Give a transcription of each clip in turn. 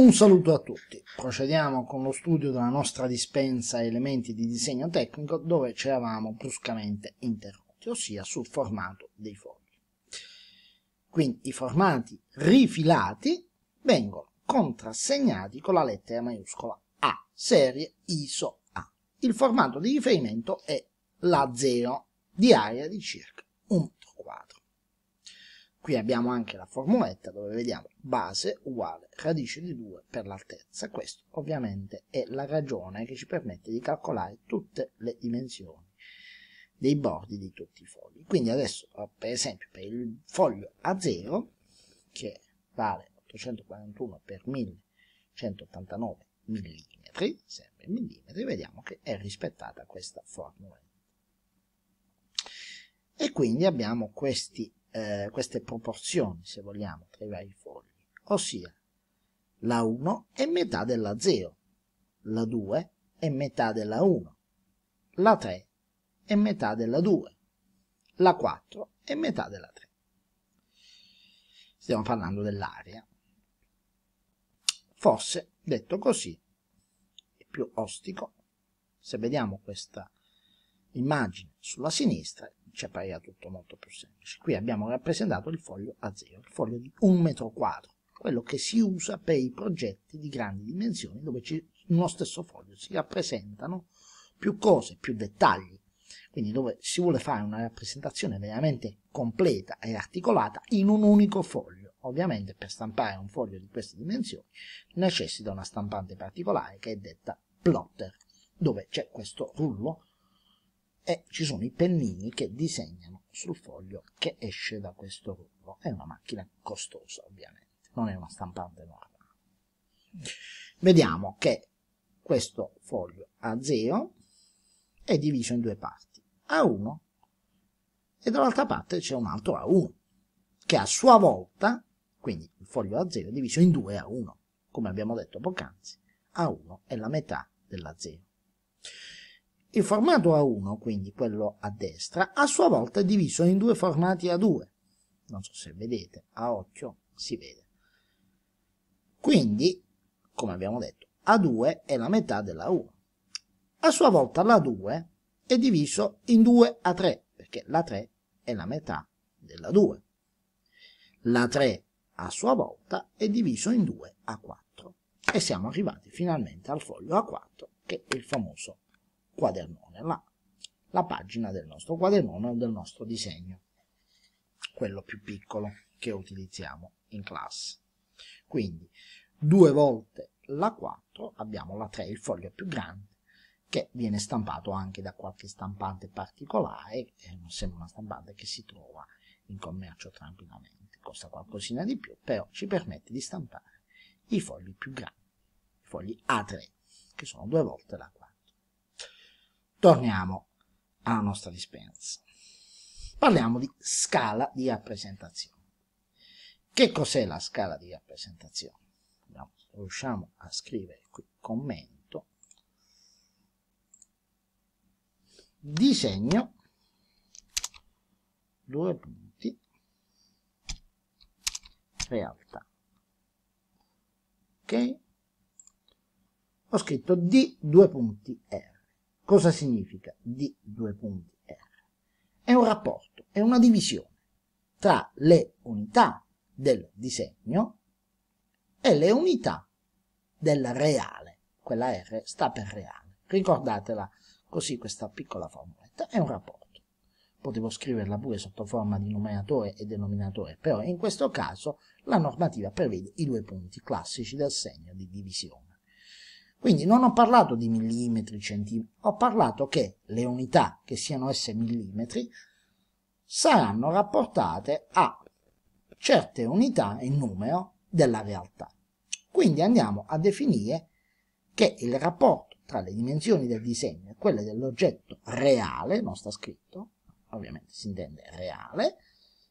Un saluto a tutti. Procediamo con lo studio della nostra dispensa elementi di disegno tecnico dove ci eravamo bruscamente interrotti, ossia sul formato dei fogli. Quindi i formati rifilati vengono contrassegnati con la lettera maiuscola A, serie ISO A. Il formato di riferimento è l'A0 di area di circa 1 metro quadro. Qui abbiamo anche la formuletta dove vediamo base uguale radice di 2 per l'altezza. Questa ovviamente è la ragione che ci permette di calcolare tutte le dimensioni dei bordi di tutti i fogli. Quindi adesso per esempio per il foglio A0 che vale 841 x 1189 mm, sempre millimetri, vediamo che è rispettata questa formula. E quindi abbiamo questi eh, queste proporzioni, se vogliamo, tra i vari fogli, ossia la 1 è metà della 0, la 2 è metà della 1, la 3 è metà della 2, la 4 è metà della 3. Stiamo parlando dell'area. Forse, detto così, è più ostico, se vediamo questa immagine sulla sinistra, ci appariva tutto molto più semplice. Qui abbiamo rappresentato il foglio A0, il foglio di un metro quadro, quello che si usa per i progetti di grandi dimensioni dove ci, in uno stesso foglio si rappresentano più cose, più dettagli. Quindi dove si vuole fare una rappresentazione veramente completa e articolata in un unico foglio. Ovviamente per stampare un foglio di queste dimensioni necessita una stampante particolare che è detta plotter, dove c'è questo rullo e ci sono i pennini che disegnano sul foglio che esce da questo rullo. È una macchina costosa, ovviamente, non è una stampante normale. Vediamo che questo foglio A0 è diviso in due parti, A1 e dall'altra parte c'è un altro A1 che a sua volta, quindi il foglio A0 è diviso in due A1, come abbiamo detto poc'anzi, A1 è la metà dell'A0. Il formato A1, quindi quello a destra, a sua volta è diviso in due formati A2. Non so se vedete, a occhio si vede. Quindi, come abbiamo detto, A2 è la metà della A1. A sua volta l'A2 è diviso in 2 A3, perché l'A3 è la metà della 2. L'A3 a sua volta è diviso in 2 A4 e siamo arrivati finalmente al foglio A4 che è il famoso quadernone, la, la pagina del nostro quadernone o del nostro disegno, quello più piccolo che utilizziamo in classe. Quindi due volte la 4 abbiamo la 3, il foglio più grande, che viene stampato anche da qualche stampante particolare, non eh, sembra una stampante che si trova in commercio tranquillamente, costa qualcosina di più, però ci permette di stampare i fogli più grandi, i fogli A3, che sono due volte la 4 torniamo alla nostra dispensa. Parliamo di scala di rappresentazione. Che cos'è la scala di rappresentazione? No, riusciamo a scrivere qui commento, disegno, due punti, realtà. Ok? Ho scritto D due punti R. Cosa significa D due punti R? È un rapporto, è una divisione tra le unità del disegno e le unità del reale. Quella R sta per reale. Ricordatela così questa piccola formuletta. È un rapporto. Potevo scriverla pure sotto forma di numeratore e denominatore, però in questo caso la normativa prevede i due punti classici del segno di divisione. Quindi non ho parlato di millimetri, centimetri, ho parlato che le unità, che siano esse millimetri, saranno rapportate a certe unità e numero della realtà. Quindi andiamo a definire che il rapporto tra le dimensioni del disegno e quelle dell'oggetto reale, non sta scritto, ovviamente si intende reale,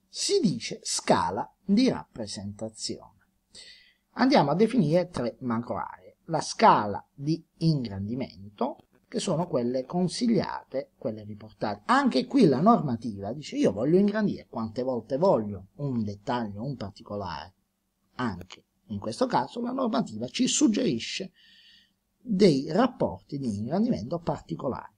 si dice scala di rappresentazione. Andiamo a definire tre macro aree la scala di ingrandimento che sono quelle consigliate, quelle riportate. Anche qui la normativa dice io voglio ingrandire quante volte voglio un dettaglio, un particolare. Anche in questo caso la normativa ci suggerisce dei rapporti di ingrandimento particolari.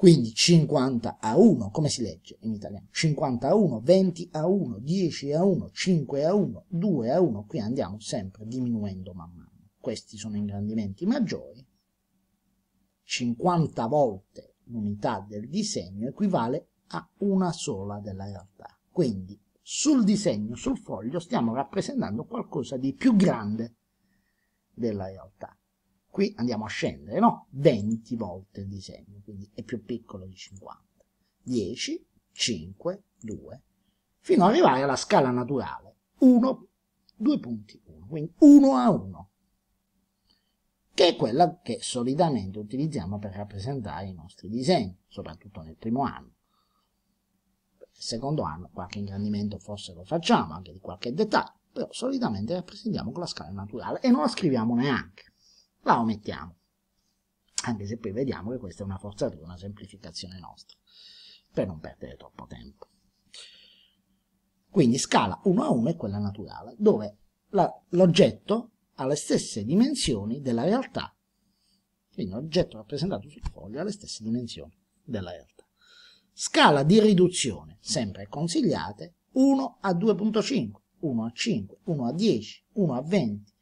Quindi 50 a 1, come si legge in italiano? 50 a 1, 20 a 1, 10 a 1, 5 a 1, 2 a 1, qui andiamo sempre diminuendo man mano. Questi sono ingrandimenti maggiori. 50 volte l'unità del disegno equivale a una sola della realtà. Quindi sul disegno, sul foglio, stiamo rappresentando qualcosa di più grande della realtà qui andiamo a scendere, no? 20 volte il disegno, quindi è più piccolo di 50. 10, 5, 2, fino ad arrivare alla scala naturale, 1, 2 punti 1, quindi 1 a 1, che è quella che solitamente utilizziamo per rappresentare i nostri disegni, soprattutto nel primo anno. Nel secondo anno qualche ingrandimento forse lo facciamo, anche di qualche dettaglio, però solitamente rappresentiamo con la scala naturale e non la scriviamo neanche la omettiamo, anche se poi vediamo che questa è una forzatura, una semplificazione nostra, per non perdere troppo tempo. Quindi scala 1 a 1 è quella naturale, dove l'oggetto ha le stesse dimensioni della realtà, quindi l'oggetto rappresentato sul foglio ha le stesse dimensioni della realtà. Scala di riduzione, sempre consigliate, 1 a 2.5, 1 a 5, 1 a 10, 1 a 20,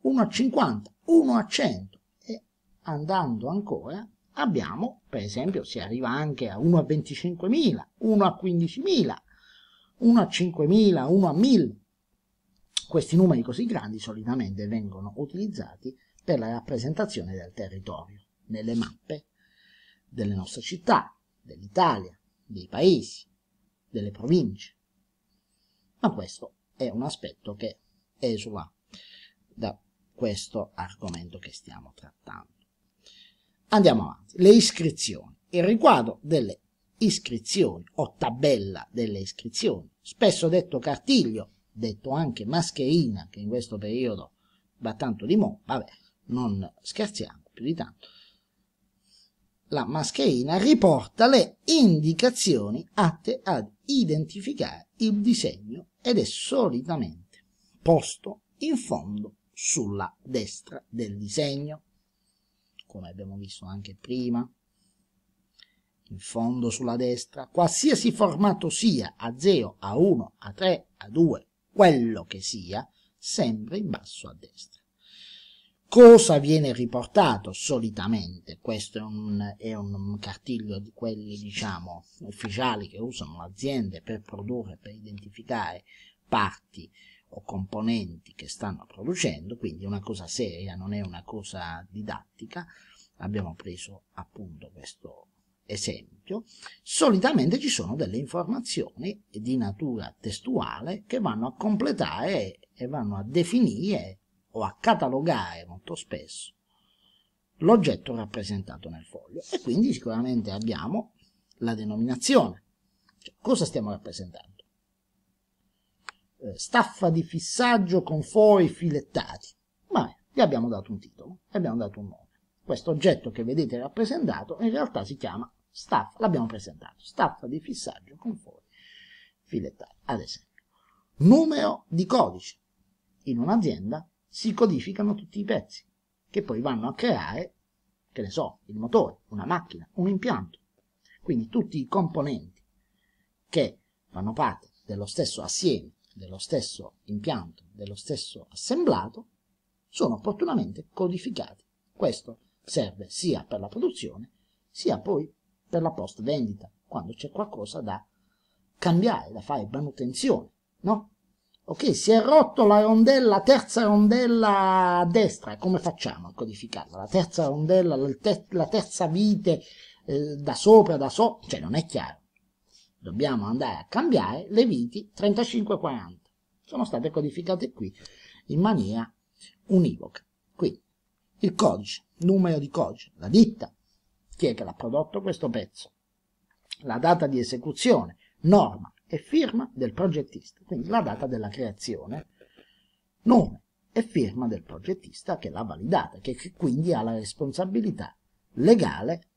1 a 50, 1 a 100 e andando ancora abbiamo per esempio si arriva anche a 1 a 25.000 1 a 15.000 1 a 5.000 1 a 1.000 questi numeri così grandi solitamente vengono utilizzati per la rappresentazione del territorio nelle mappe delle nostre città dell'Italia dei paesi delle province ma questo è un aspetto che esula da questo argomento che stiamo trattando. Andiamo avanti. Le iscrizioni. Il riquadro delle iscrizioni o tabella delle iscrizioni, spesso detto cartiglio, detto anche mascherina, che in questo periodo va tanto di mo', vabbè, non scherziamo più di tanto. La mascherina riporta le indicazioni atte ad identificare il disegno ed è solitamente posto in fondo sulla destra del disegno, come abbiamo visto anche prima, in fondo sulla destra, qualsiasi formato sia, A0, A1, A3, A2, quello che sia, sempre in basso a destra. Cosa viene riportato solitamente? Questo è un, è un cartiglio di quelli, diciamo, ufficiali che usano le aziende per produrre, per identificare parti o componenti che stanno producendo, quindi una cosa seria, non è una cosa didattica, abbiamo preso appunto questo esempio, solitamente ci sono delle informazioni di natura testuale che vanno a completare e vanno a definire o a catalogare molto spesso l'oggetto rappresentato nel foglio e quindi sicuramente abbiamo la denominazione, cioè cosa stiamo rappresentando eh, staffa di fissaggio con fori filettati. Ma gli abbiamo dato un titolo, gli abbiamo dato un nome. Questo oggetto che vedete rappresentato in realtà si chiama staffa, l'abbiamo presentato, staffa di fissaggio con fori filettati, ad esempio. Numero di codice. In un'azienda si codificano tutti i pezzi che poi vanno a creare, che ne so, il motore, una macchina, un impianto. Quindi tutti i componenti che fanno parte dello stesso assieme dello stesso impianto, dello stesso assemblato, sono opportunamente codificati. Questo serve sia per la produzione, sia poi per la post vendita, quando c'è qualcosa da cambiare, da fare manutenzione, no? Ok, si è rotto la rondella, la terza rondella a destra, come facciamo a codificarla? La terza rondella, la, terza vite eh, da sopra, da sotto, cioè non è chiaro dobbiamo andare a cambiare le viti 3540. Sono state codificate qui in maniera univoca. Quindi il codice, numero di codice, la ditta, chi è che l'ha prodotto questo pezzo, la data di esecuzione, norma e firma del progettista, quindi la data della creazione, nome e firma del progettista che l'ha validata, che quindi ha la responsabilità legale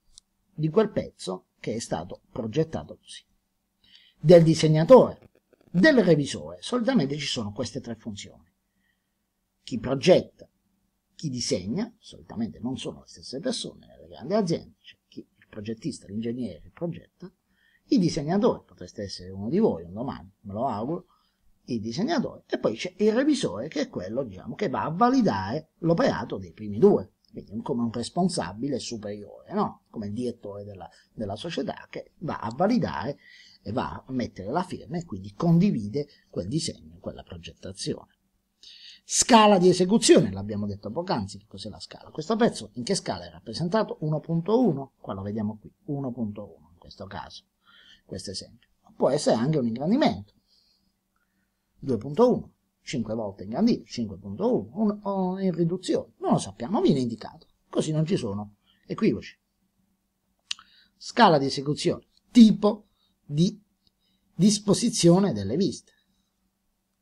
di quel pezzo che è stato progettato così del disegnatore, del revisore. Solitamente ci sono queste tre funzioni. Chi progetta, chi disegna, solitamente non sono le stesse persone nelle grandi aziende, cioè chi, il progettista, l'ingegnere il progetta, il disegnatore, potreste essere uno di voi un domani, me lo auguro, il disegnatore, e poi c'è il revisore che è quello diciamo, che va a validare l'operato dei primi due, quindi come un responsabile superiore, no? come il direttore della, della società che va a validare e va a mettere la firma e quindi condivide quel disegno, quella progettazione. Scala di esecuzione, l'abbiamo detto poc'anzi, che cos'è la scala? Questo pezzo in che scala è rappresentato? 1.1, qua lo vediamo qui, 1.1 in questo caso, questo esempio. Può essere anche un ingrandimento, 2.1, 5 volte ingrandito, 5.1, o in riduzione, non lo sappiamo, viene indicato, così non ci sono equivoci. Scala di esecuzione, tipo di disposizione delle viste.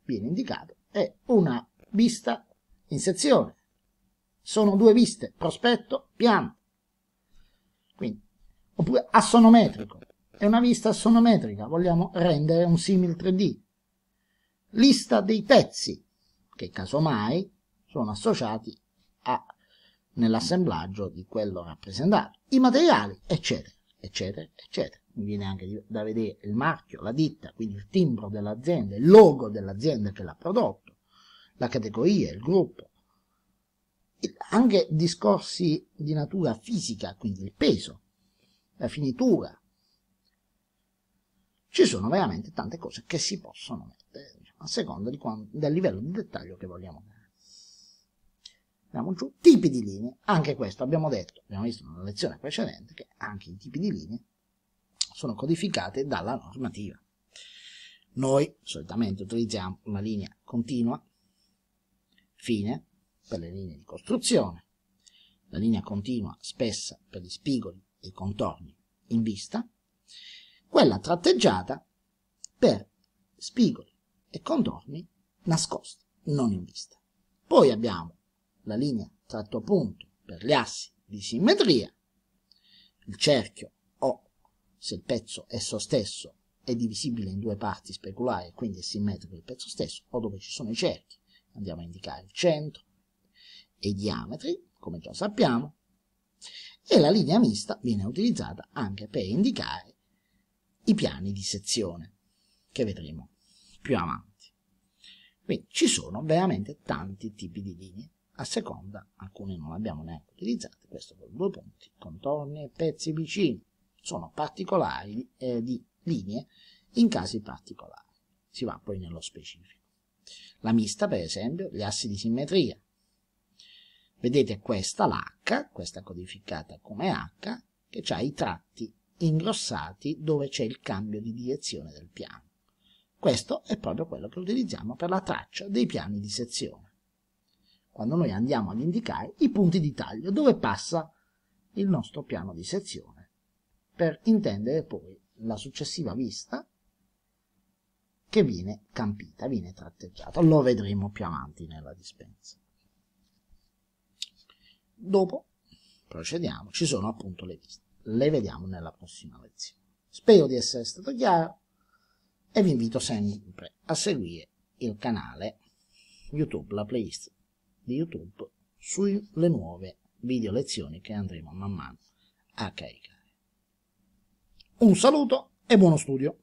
Viene indicato è una vista in sezione. Sono due viste, prospetto, piano. Quindi, oppure assonometrico. È una vista assonometrica, vogliamo rendere un simil 3D. Lista dei pezzi, che casomai sono associati nell'assemblaggio di quello rappresentato. I materiali, eccetera eccetera, eccetera. Mi viene anche da vedere il marchio, la ditta, quindi il timbro dell'azienda, il logo dell'azienda che l'ha prodotto, la categoria, il gruppo. Anche discorsi di natura fisica, quindi il peso, la finitura. Ci sono veramente tante cose che si possono mettere, diciamo, a seconda quando, del livello di dettaglio che vogliamo dare andiamo giù, tipi di linee, anche questo abbiamo detto, abbiamo visto nella lezione precedente che anche i tipi di linee sono codificate dalla normativa. Noi solitamente utilizziamo una linea continua, fine, per le linee di costruzione, la linea continua spessa per gli spigoli e i contorni in vista, quella tratteggiata per spigoli e contorni nascosti, non in vista. Poi abbiamo la linea tratto a punto per gli assi di simmetria, il cerchio O, se il pezzo esso stesso è divisibile in due parti speculari, quindi è simmetrico il pezzo stesso, o dove ci sono i cerchi, andiamo a indicare il centro e i diametri, come già sappiamo, e la linea mista viene utilizzata anche per indicare i piani di sezione, che vedremo più avanti. Quindi ci sono veramente tanti tipi di linee a seconda, alcune non le abbiamo neanche utilizzate, questo con due punti, contorni e pezzi vicini, sono particolari eh, di linee in casi particolari. Si va poi nello specifico. La mista, per esempio, gli assi di simmetria. Vedete questa l'H, questa codificata come H, che ha i tratti ingrossati dove c'è il cambio di direzione del piano. Questo è proprio quello che utilizziamo per la traccia dei piani di sezione quando noi andiamo ad indicare i punti di taglio dove passa il nostro piano di sezione per intendere poi la successiva vista che viene campita, viene tratteggiata. Lo vedremo più avanti nella dispensa. Dopo procediamo, ci sono appunto le viste, le vediamo nella prossima lezione. Spero di essere stato chiaro e vi invito sempre a seguire il canale YouTube, la playlist di YouTube sulle nuove video lezioni che andremo man mano a caricare. Un saluto e buono studio!